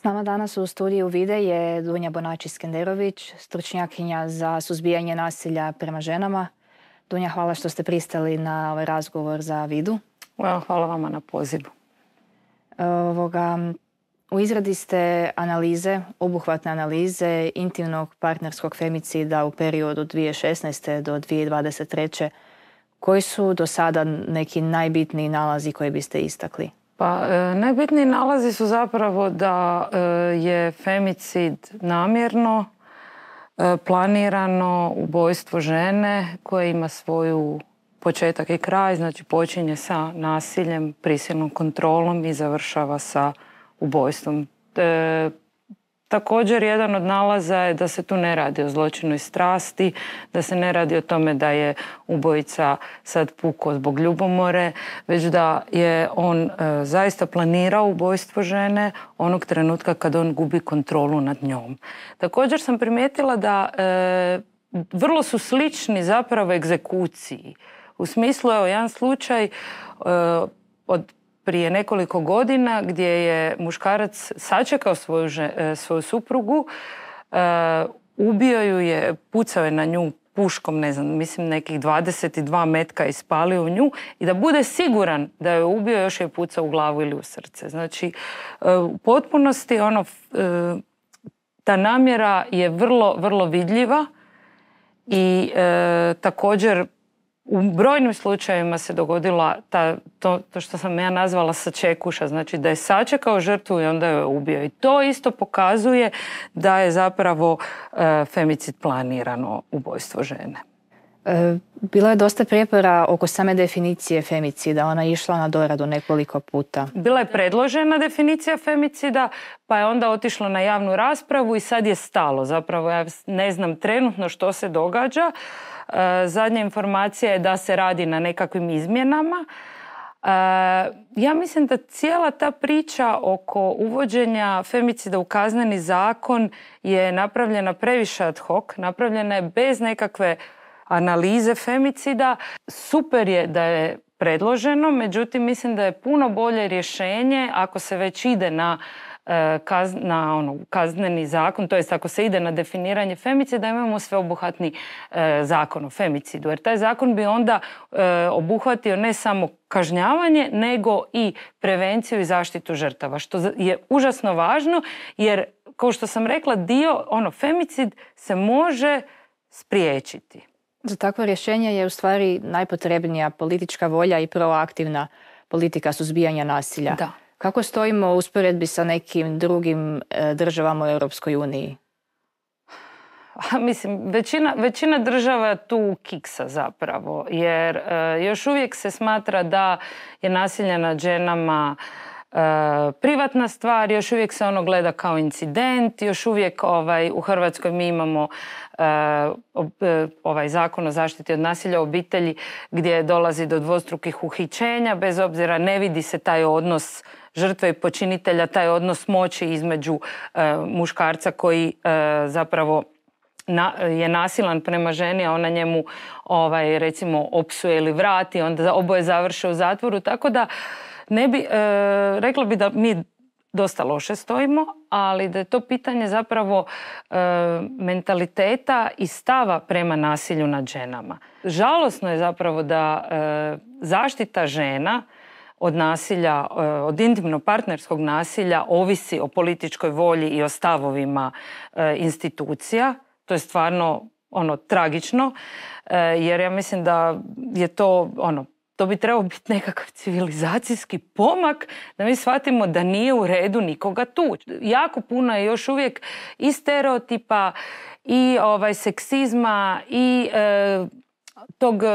S nama danas u studiju vide je Dunja Bonači-Skenderović, stručnjakinja za suzbijanje nasilja prema ženama. Dunja, hvala što ste pristali na ovaj razgovor za vidu. hvala vama na pozivu. Ovoga, u izradi ste analize, obuhvatne analize intimnog partnerskog femicida u periodu od 2016. do 2023. Koji su do sada neki najbitniji nalazi koje biste istakli? Pa e, najbitniji nalazi su zapravo da e, je femicid namjerno e, planirano ubojstvo žene koje ima svoju početak i kraj, znači počinje sa nasiljem, prisilnom kontrolom i završava sa ubojstvom. Također, jedan od nalaza je da se tu ne radi o zločinoj strasti, da se ne radi o tome da je ubojica sad puko zbog ljubomore, već da je on e, zaista planirao ubojstvo žene onog trenutka kad on gubi kontrolu nad njom. Također sam primijetila da e, vrlo su slični zapravo egzekuciji. U smislu, evo, jedan slučaj e, od prije nekoliko godina gdje je muškarac sačekao svoju, e, svoju suprugu, e, ubio ju je, pucao je na nju puškom, ne znam, mislim nekih 22 metka ispalio u nju i da bude siguran da je ubio još je pucao u glavu ili u srce. Znači, e, u potpunosti ono, ta namjera je vrlo, vrlo vidljiva i također u brojnim slučajevima se dogodila ta, to, to što sam ja nazvala sačekuša, znači da je sačekao žrtvu i onda je ubio. I to isto pokazuje da je zapravo e, femicid planirano ubojstvo žene. E, bilo je dosta prijepora oko same definicije femicida. Ona je išla na doradu nekoliko puta. Bila je predložena definicija femicida, pa je onda otišla na javnu raspravu i sad je stalo. Zapravo ja ne znam trenutno što se događa. E, zadnja informacija je da se radi na nekakvim izmjenama. E, ja mislim da cijela ta priča oko uvođenja femicida u kazneni zakon je napravljena previše ad hoc, napravljena je bez nekakve analize femicida. Super je da je predloženo, međutim mislim da je puno bolje rješenje ako se već ide na e, na ono, kazneni zakon, to jest ako se ide na definiranje femicida, imamo sveobuhvatni e, zakon o femicidu. Jer taj zakon bi onda e, obuhvatio ne samo kažnjavanje, nego i prevenciju i zaštitu žrtava, što je užasno važno jer, kao što sam rekla, dio, ono, femicid se može spriječiti. Za takvo rješenje je u stvari najpotrebnija politička volja i proaktivna politika suzbijanja nasilja. Kako stojimo u usporedbi sa nekim drugim e, državama u Europskoj uniji? Mislim, većina, većina država tu kiksa zapravo, jer e, još uvijek se smatra da je nasilje nad ženama E, privatna stvar, još uvijek se ono gleda kao incident, još uvijek ovaj, u Hrvatskoj mi imamo e, e, ovaj zakon o zaštiti od nasilja obitelji gdje dolazi do dvostrukih uhićenja, bez obzira ne vidi se taj odnos žrtve i počinitelja, taj odnos moći između muškarca koji zapravo je nasilan prema ženi, a ona njemu ovaj, recimo opsuje ili vrati, onda oboje završe u zatvoru, tako da ne bi, e, rekla bi da mi dosta loše stojimo, ali da je to pitanje zapravo e, mentaliteta i stava prema nasilju nad ženama. Žalosno je zapravo da e, zaštita žena od nasilja, od intimno partnerskog nasilja ovisi o političkoj volji i o stavovima institucija. To je stvarno ono tragično jer ja mislim da je to ono to bi trebao biti nekakav civilizacijski pomak da mi shvatimo da nije u redu nikoga tu. Jako puno je još uvijek i stereotipa i ovaj, seksizma i e, tog e,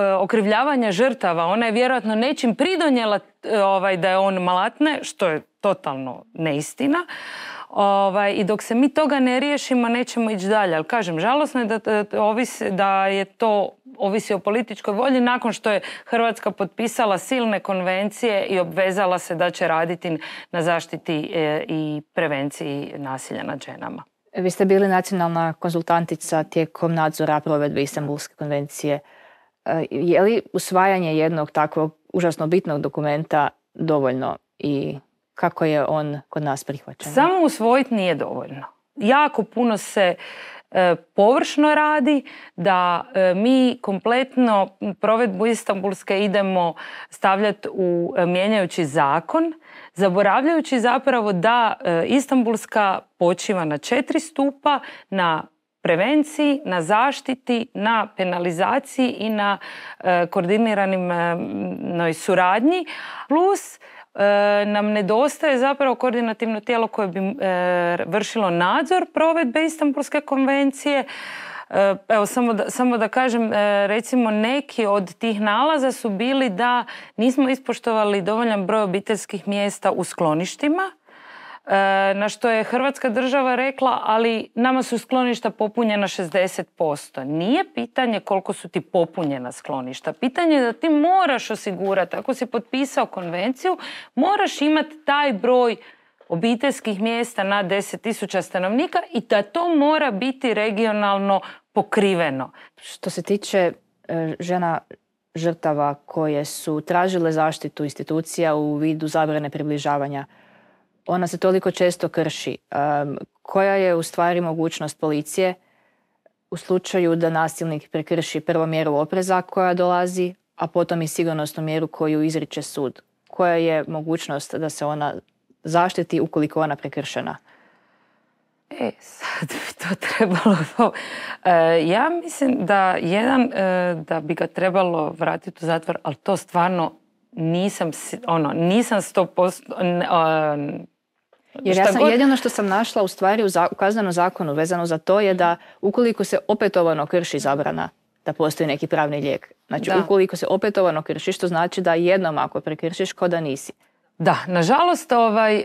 e, okrivljavanja žrtava. Ona je vjerojatno nečim pridonjela ovaj, da je on malatne, što je totalno neistina. Ovaj, I dok se mi toga ne riješimo, nećemo ići dalje. Ali kažem, žalosno je da, da, da je to ovisi o političkoj volji nakon što je Hrvatska potpisala silne konvencije i obvezala se da će raditi na zaštiti e, i prevenciji nasilja nad ženama. Vi ste bili nacionalna konzultantica tijekom nadzora provedbe Istanbulske konvencije. E, je li usvajanje jednog takvog užasno bitnog dokumenta dovoljno i kako je on kod nas prihvaćen? Samo usvojiti nije dovoljno. Jako puno se E, površno radi, da e, mi kompletno provedbu Istanbulske idemo stavljati u e, mijenjajući zakon, zaboravljajući zapravo da Istanbulska počiva na četiri stupa, na prevenciji, na zaštiti, na penalizaciji i na koordiniranoj suradnji, plus E, nam nedostaje zapravo koordinativno tijelo koje bi e, vršilo nadzor provedbe Istanbulske konvencije. E, evo, samo da, samo da kažem, recimo neki od tih nalaza su bili da nismo ispoštovali dovoljan broj obiteljskih mjesta u skloništima, na što je Hrvatska država rekla, ali nama su skloništa popunjena 60%. Nije pitanje koliko su ti popunjena skloništa. Pitanje je da ti moraš osigurati, ako si potpisao konvenciju, moraš imati taj broj obiteljskih mjesta na 10.000 stanovnika i da to mora biti regionalno pokriveno. Što se tiče e, žena žrtava koje su tražile zaštitu institucija u vidu zabrane približavanja ona se toliko često krši. Koja je u stvari mogućnost policije u slučaju da nasilnik prekrši prvo mjeru opreza koja dolazi, a potom i sigurnosnu mjeru koju izriče sud? Koja je mogućnost da se ona zaštiti ukoliko ona prekršena? E, sad bi to trebalo... E, ja mislim da jedan, e, da bi ga trebalo vratiti u zatvor, ali to stvarno nisam, ono, nisam sto posto... Jer ja sam jedino što sam našla u stvari u, kaznenom zakonu vezano za to je da ukoliko se opetovano krši zabrana da postoji neki pravni lijek. Znači ukoliko se opetovano krši, što znači da jednom ako prekršiš, ko da nisi. Da, nažalost, ovaj, e,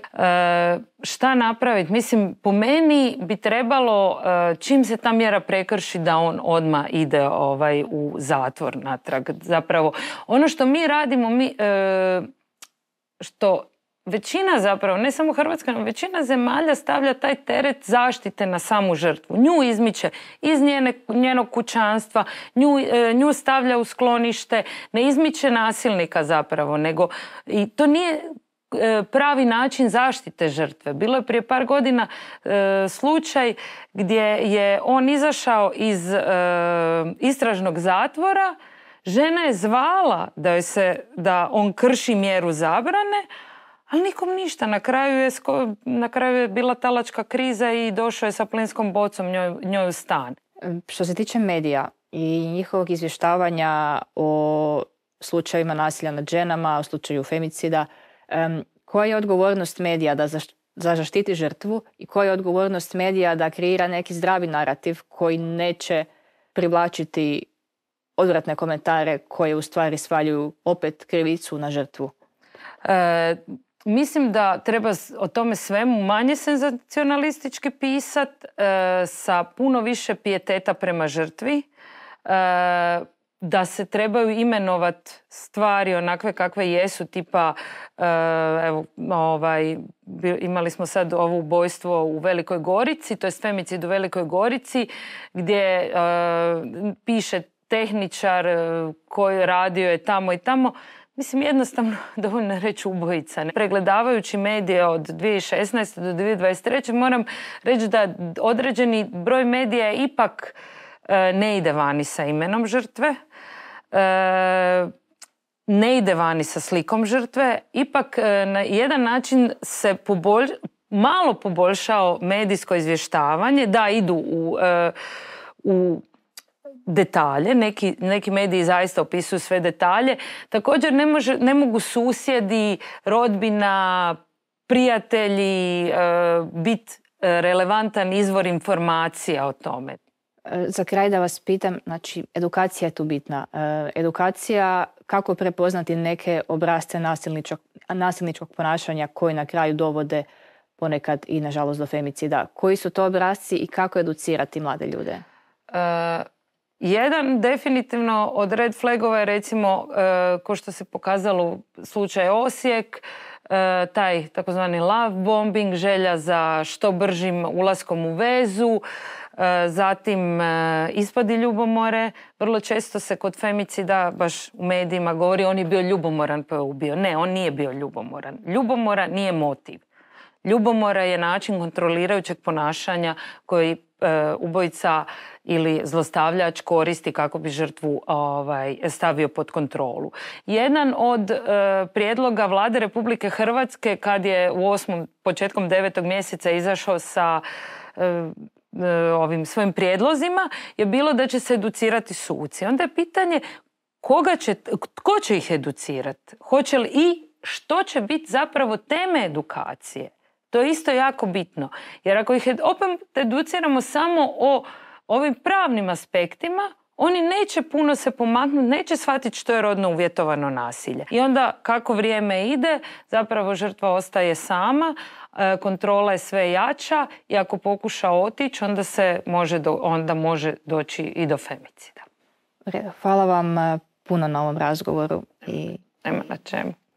šta napraviti? Mislim, po meni bi trebalo, e, čim se ta mjera prekrši, da on odma ide ovaj, u zatvor natrag. Zapravo, ono što mi radimo, mi, e, što većina zapravo, ne samo Hrvatska, većina zemalja stavlja taj teret zaštite na samu žrtvu. Nju izmiče iz njene, njenog kućanstva, nju, e, stavlja u sklonište, ne izmiče nasilnika zapravo, nego i to nije e, pravi način zaštite žrtve. Bilo je prije par godina e, slučaj gdje je on izašao iz istražnog zatvora, žena je zvala da se da on krši mjeru zabrane, ali nikom ništa. Na kraju je, na kraju je bila talačka kriza i došao je sa plinskom bocom njoj, stan. Što se tiče medija i njihovog izvještavanja o slučajevima nasilja nad ženama, o slučaju femicida, koja je odgovornost medija da zaštiti žrtvu i koja je odgovornost medija da kreira neki zdravi narativ koji neće privlačiti odvratne komentare koje u stvari svaljuju opet krivicu na žrtvu? E, Mislim da treba o tome svemu manje senzacionalistički pisat, e, sa puno više pijeteta prema žrtvi, e, da se trebaju imenovat stvari onakve kakve jesu, tipa e, evo, ovaj, imali smo sad ovo ubojstvo u Velikoj Gorici, to je femicid u Velikoj Gorici, gdje piše tehničar koji radio je tamo i tamo, Mislim, jednostavno dovoljno reći ubojica. Pregledavajući medije od 2016. do 2023. moram reći da određeni broj medija ipak e, ne ide vani sa imenom žrtve. E, ne ide vani sa slikom žrtve. Ipak e, na jedan način se malo poboljšao medijsko izvještavanje. Da, idu u u detalje, neki, neki mediji zaista opisuju sve detalje. Također ne, ne mogu susjedi, rodbina, prijatelji e, biti relevantan izvor informacija o tome. E, za kraj da vas pitam, znači edukacija je tu bitna. E, edukacija kako prepoznati neke obrazce nasilničkog, nasilničkog ponašanja koji na kraju dovode ponekad i nažalost do femicida. Koji su to obrasci i kako educirati mlade ljude? E, jedan definitivno od red flagova je recimo, e, ko što se pokazalo slučaju Osijek, e, taj takozvani love bombing, želja za što bržim ulaskom u vezu, e, zatim ispadi ljubomore. Vrlo često se kod femicida baš u medijima govori on je bio ljubomoran pa je ubio. Ne, on nije bio ljubomoran. Ljubomora nije motiv. Ljubomora je način kontrolirajućeg ponašanja koji E, ubojica ili zlostavljač koristi kako bi žrtvu ovaj, stavio pod kontrolu. Jedan od e, prijedloga vlade Republike Hrvatske kad je u osmom, početkom devetog mjeseca izašao sa e, ovim svojim prijedlozima je bilo da će se educirati suci. Onda je pitanje koga će, tko će ih educirati? Hoće li i što će biti zapravo teme edukacije? To je isto jako bitno. Jer ako ih opet educiramo samo o ovim pravnim aspektima, oni neće puno se pomaknuti, neće shvatiti što je rodno uvjetovano nasilje. I onda kako vrijeme ide, zapravo žrtva ostaje sama, e, kontrola je sve jača i ako pokuša otići, onda, se može onda može doći i do femicida. Hvala vam e, puno na ovom razgovoru. I... Nema na čemu.